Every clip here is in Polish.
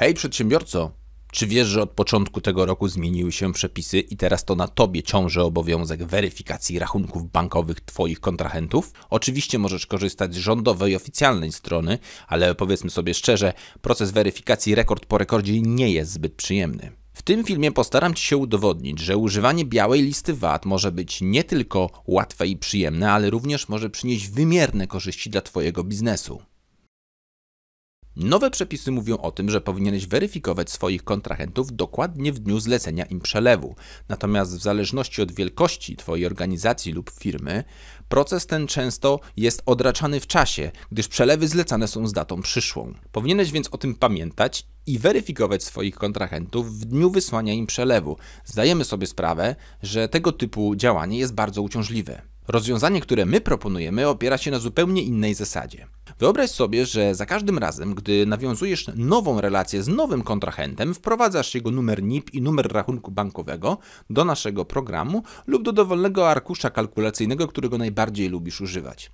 Hej przedsiębiorco, czy wiesz, że od początku tego roku zmieniły się przepisy i teraz to na tobie ciąży obowiązek weryfikacji rachunków bankowych twoich kontrahentów? Oczywiście możesz korzystać z rządowej oficjalnej strony, ale powiedzmy sobie szczerze, proces weryfikacji rekord po rekordzie nie jest zbyt przyjemny. W tym filmie postaram Ci się udowodnić, że używanie białej listy VAT może być nie tylko łatwe i przyjemne, ale również może przynieść wymierne korzyści dla Twojego biznesu. Nowe przepisy mówią o tym, że powinieneś weryfikować swoich kontrahentów dokładnie w dniu zlecenia im przelewu. Natomiast w zależności od wielkości Twojej organizacji lub firmy, proces ten często jest odraczany w czasie, gdyż przelewy zlecane są z datą przyszłą. Powinieneś więc o tym pamiętać i weryfikować swoich kontrahentów w dniu wysłania im przelewu. Zdajemy sobie sprawę, że tego typu działanie jest bardzo uciążliwe. Rozwiązanie, które my proponujemy, opiera się na zupełnie innej zasadzie. Wyobraź sobie, że za każdym razem, gdy nawiązujesz nową relację z nowym kontrahentem, wprowadzasz jego numer NIP i numer rachunku bankowego do naszego programu lub do dowolnego arkusza kalkulacyjnego, którego najbardziej lubisz używać.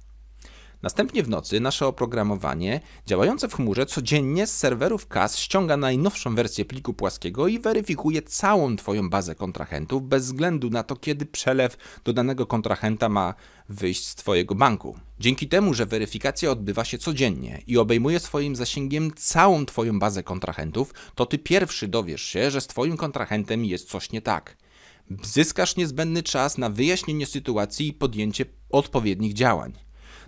Następnie w nocy nasze oprogramowanie działające w chmurze codziennie z serwerów KAS ściąga najnowszą wersję pliku płaskiego i weryfikuje całą Twoją bazę kontrahentów bez względu na to, kiedy przelew do danego kontrahenta ma wyjść z Twojego banku. Dzięki temu, że weryfikacja odbywa się codziennie i obejmuje swoim zasięgiem całą Twoją bazę kontrahentów, to Ty pierwszy dowiesz się, że z Twoim kontrahentem jest coś nie tak. Zyskasz niezbędny czas na wyjaśnienie sytuacji i podjęcie odpowiednich działań.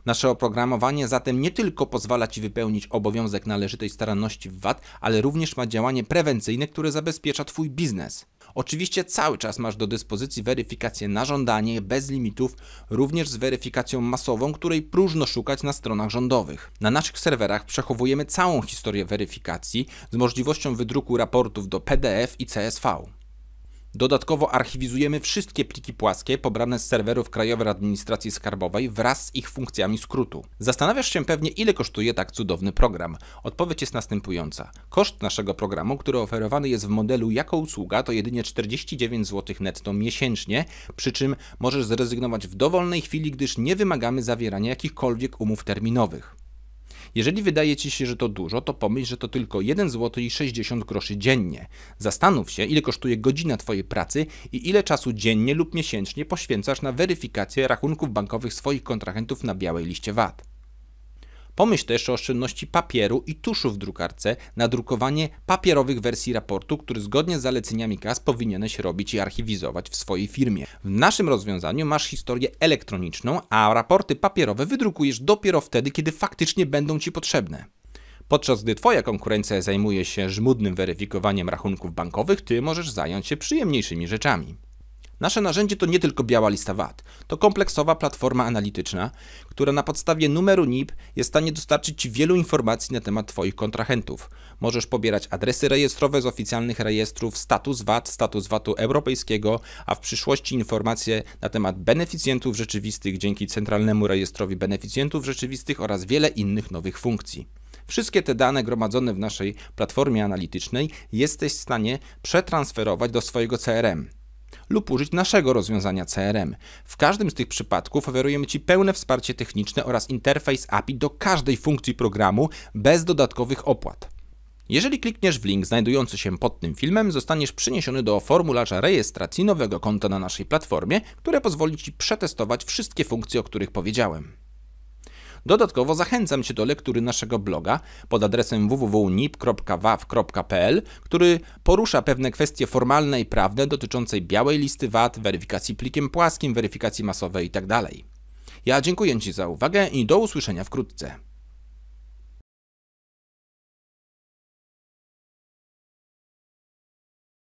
Nasze oprogramowanie zatem nie tylko pozwala Ci wypełnić obowiązek należytej staranności w VAT, ale również ma działanie prewencyjne, które zabezpiecza Twój biznes. Oczywiście cały czas masz do dyspozycji weryfikację na żądanie, bez limitów, również z weryfikacją masową, której próżno szukać na stronach rządowych. Na naszych serwerach przechowujemy całą historię weryfikacji z możliwością wydruku raportów do PDF i CSV. Dodatkowo archiwizujemy wszystkie pliki płaskie pobrane z serwerów Krajowej Administracji Skarbowej wraz z ich funkcjami skrótu. Zastanawiasz się pewnie, ile kosztuje tak cudowny program. Odpowiedź jest następująca. Koszt naszego programu, który oferowany jest w modelu jako usługa, to jedynie 49 zł netto miesięcznie, przy czym możesz zrezygnować w dowolnej chwili, gdyż nie wymagamy zawierania jakichkolwiek umów terminowych. Jeżeli wydaje Ci się, że to dużo, to pomyśl, że to tylko 1 zł i 60 groszy dziennie. Zastanów się, ile kosztuje godzina Twojej pracy i ile czasu dziennie lub miesięcznie poświęcasz na weryfikację rachunków bankowych swoich kontrahentów na białej liście VAT. Pomyśl też o oszczędności papieru i tuszu w drukarce na drukowanie papierowych wersji raportu, który zgodnie z zaleceniami KAS powinieneś robić i archiwizować w swojej firmie. W naszym rozwiązaniu masz historię elektroniczną, a raporty papierowe wydrukujesz dopiero wtedy, kiedy faktycznie będą Ci potrzebne. Podczas gdy Twoja konkurencja zajmuje się żmudnym weryfikowaniem rachunków bankowych, Ty możesz zająć się przyjemniejszymi rzeczami. Nasze narzędzie to nie tylko biała lista VAT, to kompleksowa platforma analityczna, która na podstawie numeru NIP jest w stanie dostarczyć Ci wielu informacji na temat Twoich kontrahentów. Możesz pobierać adresy rejestrowe z oficjalnych rejestrów, status VAT, status VAT-u europejskiego, a w przyszłości informacje na temat beneficjentów rzeczywistych dzięki Centralnemu Rejestrowi Beneficjentów Rzeczywistych oraz wiele innych nowych funkcji. Wszystkie te dane gromadzone w naszej platformie analitycznej jesteś w stanie przetransferować do swojego CRM lub użyć naszego rozwiązania CRM. W każdym z tych przypadków oferujemy Ci pełne wsparcie techniczne oraz interfejs API do każdej funkcji programu bez dodatkowych opłat. Jeżeli klikniesz w link znajdujący się pod tym filmem, zostaniesz przyniesiony do formularza rejestracji nowego konta na naszej platformie, które pozwoli Ci przetestować wszystkie funkcje, o których powiedziałem. Dodatkowo zachęcam Cię do lektury naszego bloga pod adresem www.nip.waw.pl, który porusza pewne kwestie formalne i prawne dotyczące białej listy VAT, weryfikacji plikiem płaskim, weryfikacji masowej itd. Tak ja dziękuję Ci za uwagę i do usłyszenia wkrótce.